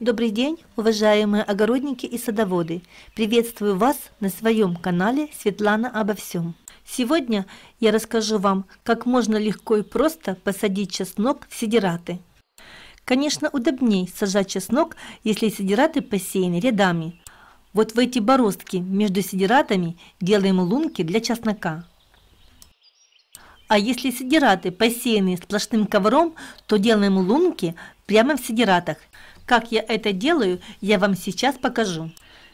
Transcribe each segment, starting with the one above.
Добрый день, уважаемые огородники и садоводы! Приветствую вас на своем канале Светлана обо всем. Сегодня я расскажу вам, как можно легко и просто посадить чеснок в сидираты. Конечно, удобней сажать чеснок, если сидираты посеяны рядами. Вот в эти бороздки между сидиратами делаем лунки для чеснока. А если сидираты посеяны сплошным ковром, то делаем лунки прямо в сидиратах. Как я это делаю, я вам сейчас покажу.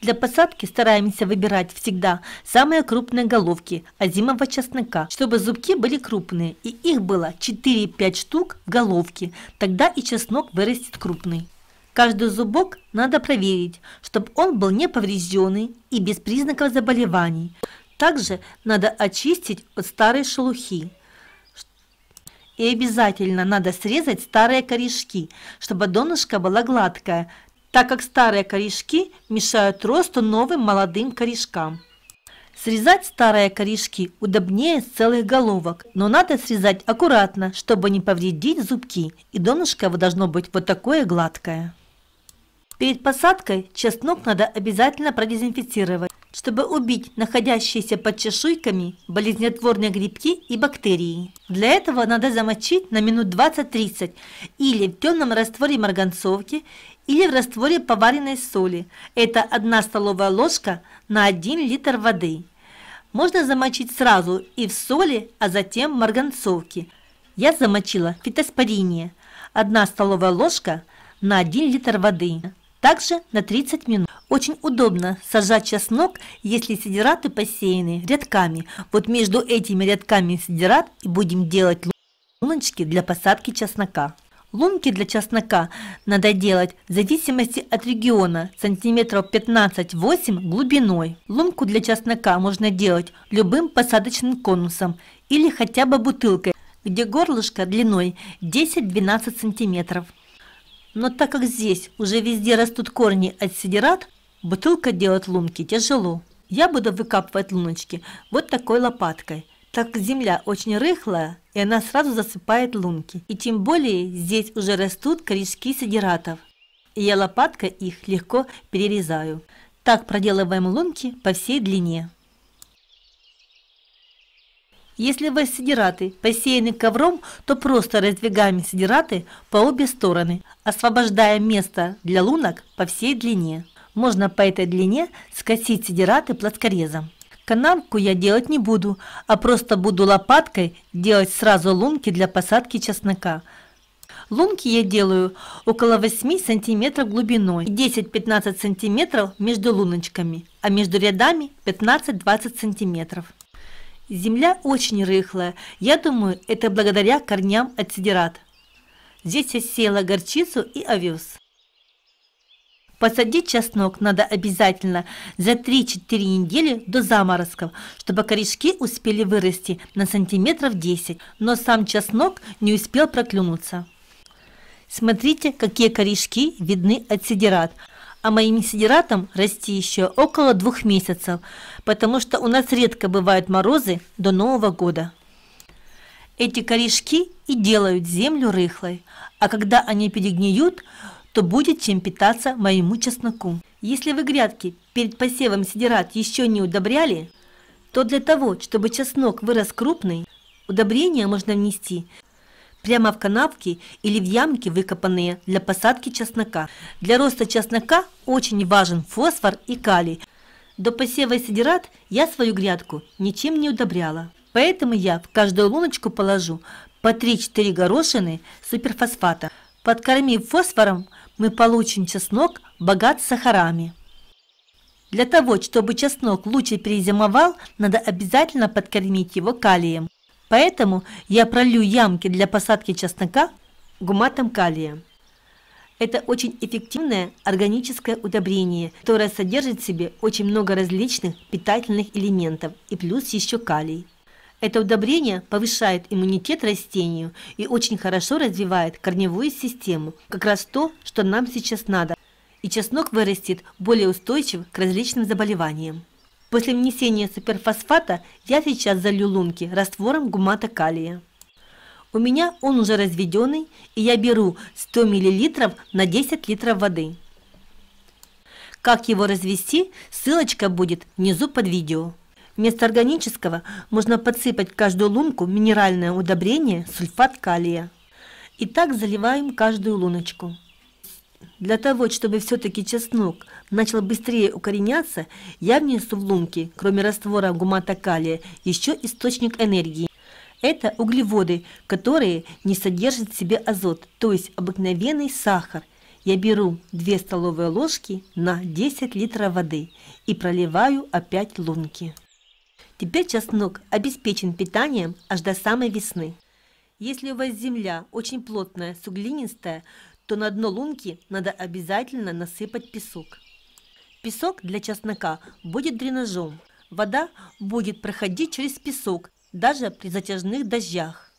Для посадки стараемся выбирать всегда самые крупные головки озимого чеснока, чтобы зубки были крупные, и их было 4-5 штук в головке, тогда и чеснок вырастет крупный. Каждый зубок надо проверить, чтобы он был не поврежденный и без признаков заболеваний. Также надо очистить от старой шелухи. И обязательно надо срезать старые корешки, чтобы донышко было гладкое, так как старые корешки мешают росту новым молодым корешкам. Срезать старые корешки удобнее с целых головок, но надо срезать аккуратно, чтобы не повредить зубки, и донышко должно быть вот такое гладкое. Перед посадкой чеснок надо обязательно продезинфицировать чтобы убить находящиеся под чешуйками болезнетворные грибки и бактерии. Для этого надо замочить на минут 20-30 или в темном растворе марганцовки, или в растворе поваренной соли. Это 1 столовая ложка на 1 литр воды. Можно замочить сразу и в соли, а затем в марганцовке. Я замочила фитоспорине 1 столовая ложка на 1 литр воды, также на 30 минут. Очень удобно сажать чеснок, если сидираты посеяны рядками. Вот между этими рядками сидират и будем делать луночки для посадки чеснока. Лунки для чеснока надо делать в зависимости от региона, сантиметров 15-8 глубиной. Лунку для чеснока можно делать любым посадочным конусом или хотя бы бутылкой, где горлышко длиной 10-12 сантиметров. Но так как здесь уже везде растут корни от сидерат, Бутылка делать лунки тяжело. Я буду выкапывать луночки вот такой лопаткой. Так земля очень рыхлая, и она сразу засыпает лунки. И тем более здесь уже растут корешки сидератов. И я лопаткой их легко перерезаю. Так проделываем лунки по всей длине. Если вы сидираты посеяны ковром, то просто раздвигаем сидираты по обе стороны, освобождая место для лунок по всей длине. Можно по этой длине скосить сидираты плоскорезом. Канавку я делать не буду, а просто буду лопаткой делать сразу лунки для посадки чеснока. Лунки я делаю около 8 сантиметров глубиной, 10-15 сантиметров между луночками, а между рядами 15-20 сантиметров. Земля очень рыхлая, я думаю, это благодаря корням от сидират. Здесь я села горчицу и овес. Посадить чеснок надо обязательно за 3-4 недели до заморозков, чтобы корешки успели вырасти на сантиметров 10, но сам чеснок не успел проклюнуться. Смотрите, какие корешки видны от сидерат а моим сидератам расти еще около двух месяцев, потому что у нас редко бывают морозы до Нового года. Эти корешки и делают землю рыхлой, а когда они перегниют, то будет чем питаться моему чесноку. Если вы грядки перед посевом сидират еще не удобряли, то для того, чтобы чеснок вырос крупный, удобрения можно внести прямо в канавки или в ямки, выкопанные для посадки чеснока. Для роста чеснока очень важен фосфор и калий. До посева сидират я свою грядку ничем не удобряла. Поэтому я в каждую луночку положу по 3-4 горошины суперфосфата. Подкормив фосфором – мы получим чеснок, богат сахарами. Для того, чтобы чеснок лучше перезимовал, надо обязательно подкормить его калием. Поэтому я пролью ямки для посадки чеснока гуматом калия. Это очень эффективное органическое удобрение, которое содержит в себе очень много различных питательных элементов и плюс еще калий. Это удобрение повышает иммунитет растению и очень хорошо развивает корневую систему, как раз то, что нам сейчас надо. И чеснок вырастет более устойчив к различным заболеваниям. После внесения суперфосфата я сейчас залью лунки раствором гумата калия. У меня он уже разведенный, и я беру 100 мл на 10 литров воды. Как его развести, ссылочка будет внизу под видео. Вместо органического можно подсыпать в каждую лунку минеральное удобрение сульфат калия. И так заливаем каждую луночку. Для того, чтобы все-таки чеснок начал быстрее укореняться, я внесу в лунки, кроме раствора гумата калия, еще источник энергии. Это углеводы, которые не содержат в себе азот, то есть обыкновенный сахар. Я беру 2 столовые ложки на 10 литров воды и проливаю опять лунки. Теперь чеснок обеспечен питанием аж до самой весны. Если у вас земля очень плотная, суглинистая, то на дно лунки надо обязательно насыпать песок. Песок для чеснока будет дренажом. Вода будет проходить через песок, даже при затяжных дождях.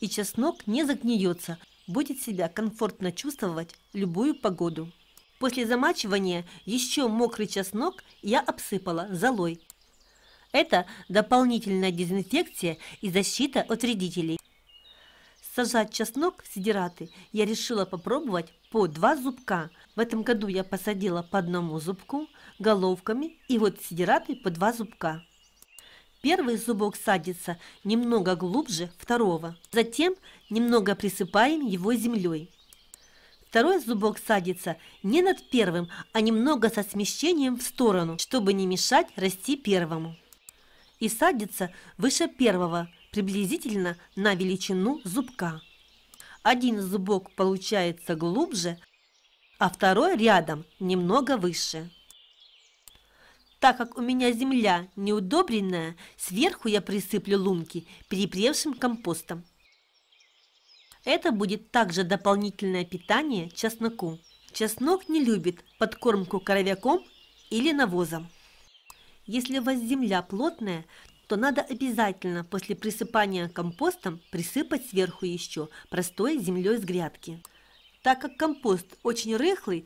И чеснок не загниется, будет себя комфортно чувствовать любую погоду. После замачивания еще мокрый чеснок я обсыпала золой это дополнительная дезинфекция и защита от вредителей. Сажать чеснок сидираты я решила попробовать по два зубка. В этом году я посадила по одному зубку, головками и вот сидираты по два зубка. Первый зубок садится немного глубже второго, затем немного присыпаем его землей. Второй зубок садится не над первым, а немного со смещением в сторону, чтобы не мешать расти первому и садится выше первого, приблизительно на величину зубка. Один зубок получается глубже, а второй рядом, немного выше. Так как у меня земля неудобренная, сверху я присыплю лунки перепревшим компостом. Это будет также дополнительное питание чесноку. Чеснок не любит подкормку коровяком или навозом. Если у вас земля плотная, то надо обязательно после присыпания компостом присыпать сверху еще простой землей с грядки. Так как компост очень рыхлый,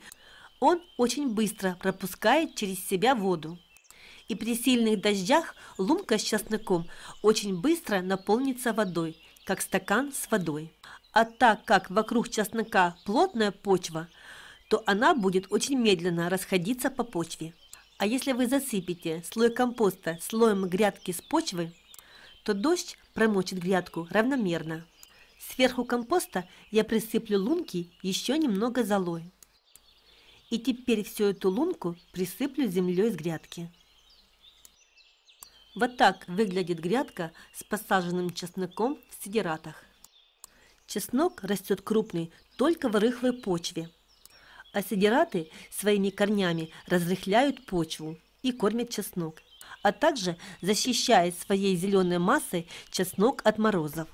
он очень быстро пропускает через себя воду. И при сильных дождях лунка с чесноком очень быстро наполнится водой, как стакан с водой. А так как вокруг чеснока плотная почва, то она будет очень медленно расходиться по почве. А если вы засыпете слой компоста слоем грядки с почвы, то дождь промочит грядку равномерно. Сверху компоста я присыплю лунки еще немного золой. И теперь всю эту лунку присыплю землей с грядки. Вот так выглядит грядка с посаженным чесноком в сидератах. Чеснок растет крупный только в рыхлой почве – а сидираты своими корнями разрыхляют почву и кормят чеснок, а также защищают своей зеленой массой чеснок от морозов.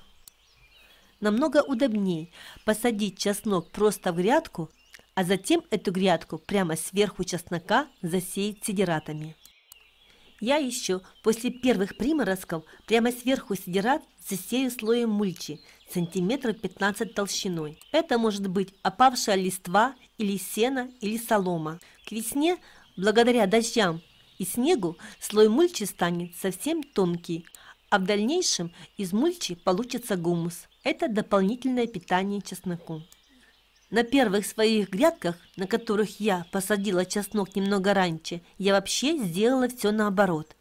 Намного удобнее посадить чеснок просто в грядку, а затем эту грядку прямо сверху чеснока засеять сидиратами. Я еще после первых приморозков прямо сверху сидират засею слоем мульчи сантиметров 15 толщиной. Это может быть опавшая листва или сена или солома. К весне, благодаря дождям и снегу, слой мульчи станет совсем тонкий, а в дальнейшем из мульчи получится гумус. Это дополнительное питание чесноку. На первых своих грядках, на которых я посадила чеснок немного раньше, я вообще сделала все наоборот.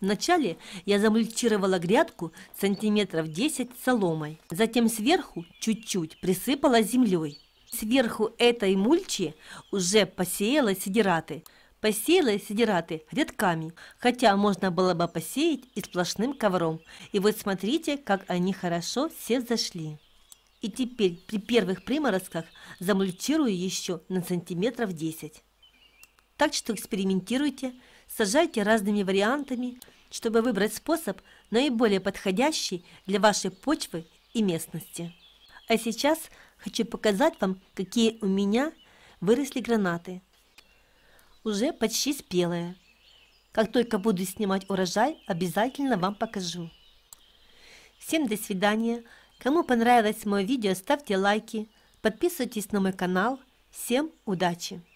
Вначале я замульчировала грядку сантиметров 10 соломой, затем сверху чуть-чуть присыпала землей. Сверху этой мульчи уже посеяла сидираты. Посеяла сидираты рядками, хотя можно было бы посеять и сплошным ковром. И вот смотрите, как они хорошо все зашли. И теперь при первых приморозках замульчирую еще на сантиметров 10. Так что экспериментируйте – Сажайте разными вариантами, чтобы выбрать способ, наиболее подходящий для вашей почвы и местности. А сейчас хочу показать вам, какие у меня выросли гранаты. Уже почти спелые. Как только буду снимать урожай, обязательно вам покажу. Всем до свидания. Кому понравилось мое видео, ставьте лайки, подписывайтесь на мой канал. Всем удачи!